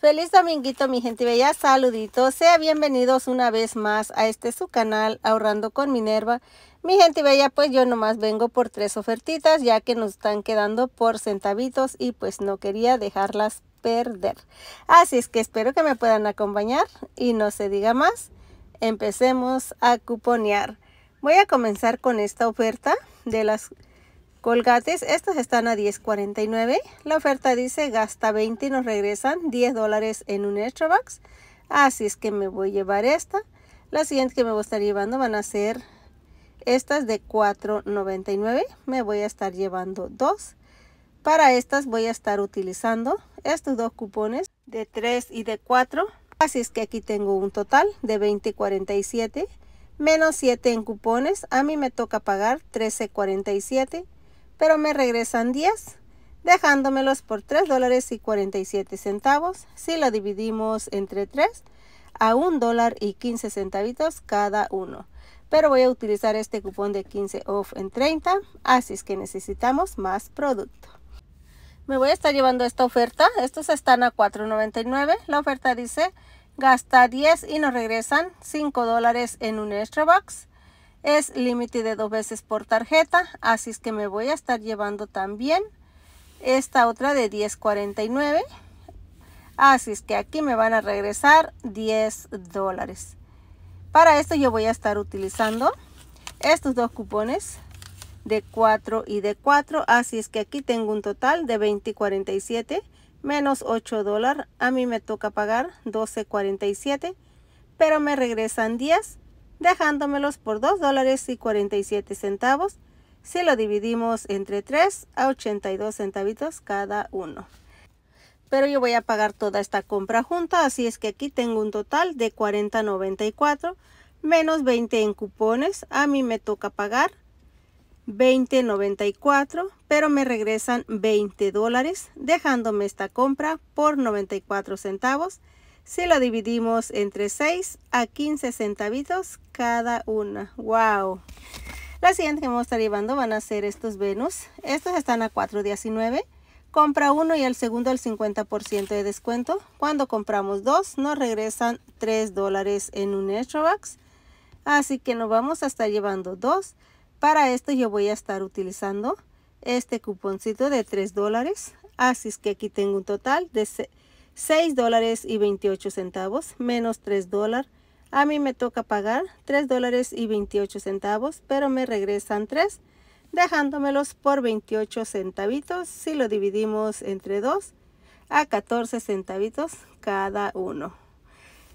Feliz dominguito mi gente bella, saluditos, sean bienvenidos una vez más a este su canal Ahorrando con Minerva. Mi gente bella, pues yo nomás vengo por tres ofertitas ya que nos están quedando por centavitos y pues no quería dejarlas perder. Así es que espero que me puedan acompañar y no se diga más, empecemos a cuponear. Voy a comenzar con esta oferta de las Colgates, estas están a $10.49. La oferta dice gasta 20 y nos regresan 10 dólares en un extra box. Así es que me voy a llevar esta. La siguiente que me voy a estar llevando van a ser estas de $4.99. Me voy a estar llevando dos. Para estas voy a estar utilizando estos dos cupones de 3 y de 4. Así es que aquí tengo un total de 20.47 menos 7 en cupones. A mí me toca pagar 13.47 pero me regresan 10, dejándomelos por 3 dólares y 47 centavos. Si lo dividimos entre 3, a 1 dólar y 15 centavitos cada uno. Pero voy a utilizar este cupón de 15 off en 30, así es que necesitamos más producto. Me voy a estar llevando esta oferta. Estos están a $4.99. La oferta dice gasta 10 y nos regresan 5 dólares en un extra box es límite de dos veces por tarjeta así es que me voy a estar llevando también esta otra de 10.49 así es que aquí me van a regresar 10 dólares para esto yo voy a estar utilizando estos dos cupones de 4 y de 4 así es que aquí tengo un total de 20.47 menos 8 dólares a mí me toca pagar 12.47 pero me regresan 10 dejándomelos por 2 dólares y 47 centavos. Si lo dividimos entre 3 a 82 centavitos cada uno. Pero yo voy a pagar toda esta compra junta, así es que aquí tengo un total de 40.94 menos 20 en cupones. A mí me toca pagar 20.94, pero me regresan 20 dólares, dejándome esta compra por 94 centavos. Si lo dividimos entre 6 a 15 centavitos cada una. ¡Wow! La siguiente que vamos a estar llevando van a ser estos Venus. Estos están a 4.19. Compra uno y el segundo al 50% de descuento. Cuando compramos dos, nos regresan 3 dólares en un extra Así que nos vamos a estar llevando dos. Para esto yo voy a estar utilizando este cuponcito de 3 dólares. Así es que aquí tengo un total de 6 dólares y 28 centavos menos 3 dólares. A mí me toca pagar 3 dólares y 28 centavos, pero me regresan 3, dejándomelos por 28 centavitos si lo dividimos entre 2 a 14 centavitos cada uno.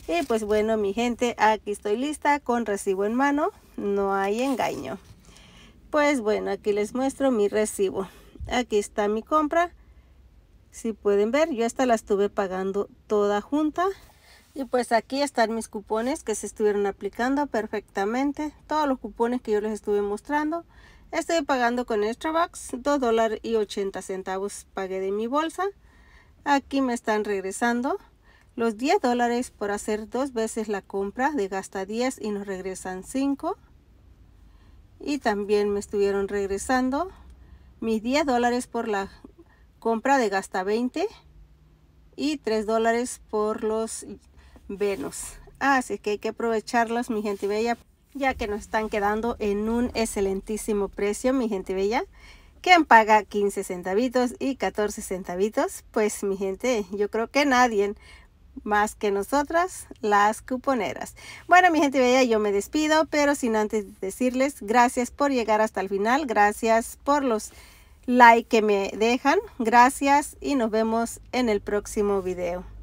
Y pues bueno, mi gente, aquí estoy lista con recibo en mano, no hay engaño. Pues bueno, aquí les muestro mi recibo. Aquí está mi compra si pueden ver yo esta la estuve pagando toda junta y pues aquí están mis cupones que se estuvieron aplicando perfectamente todos los cupones que yo les estuve mostrando estoy pagando con extra bucks 2 dólares y centavos pagué de mi bolsa aquí me están regresando los 10 dólares por hacer dos veces la compra de gasta 10 y nos regresan 5 y también me estuvieron regresando mis 10 dólares por la compra de gasta 20 y 3 dólares por los venos. Así que hay que aprovecharlos, mi gente bella, ya que nos están quedando en un excelentísimo precio, mi gente bella. ¿Quién paga 15 centavitos y 14 centavitos, pues mi gente, yo creo que nadie más que nosotras, las cuponeras. Bueno, mi gente bella, yo me despido, pero sin antes decirles gracias por llegar hasta el final, gracias por los like que me dejan. Gracias y nos vemos en el próximo video.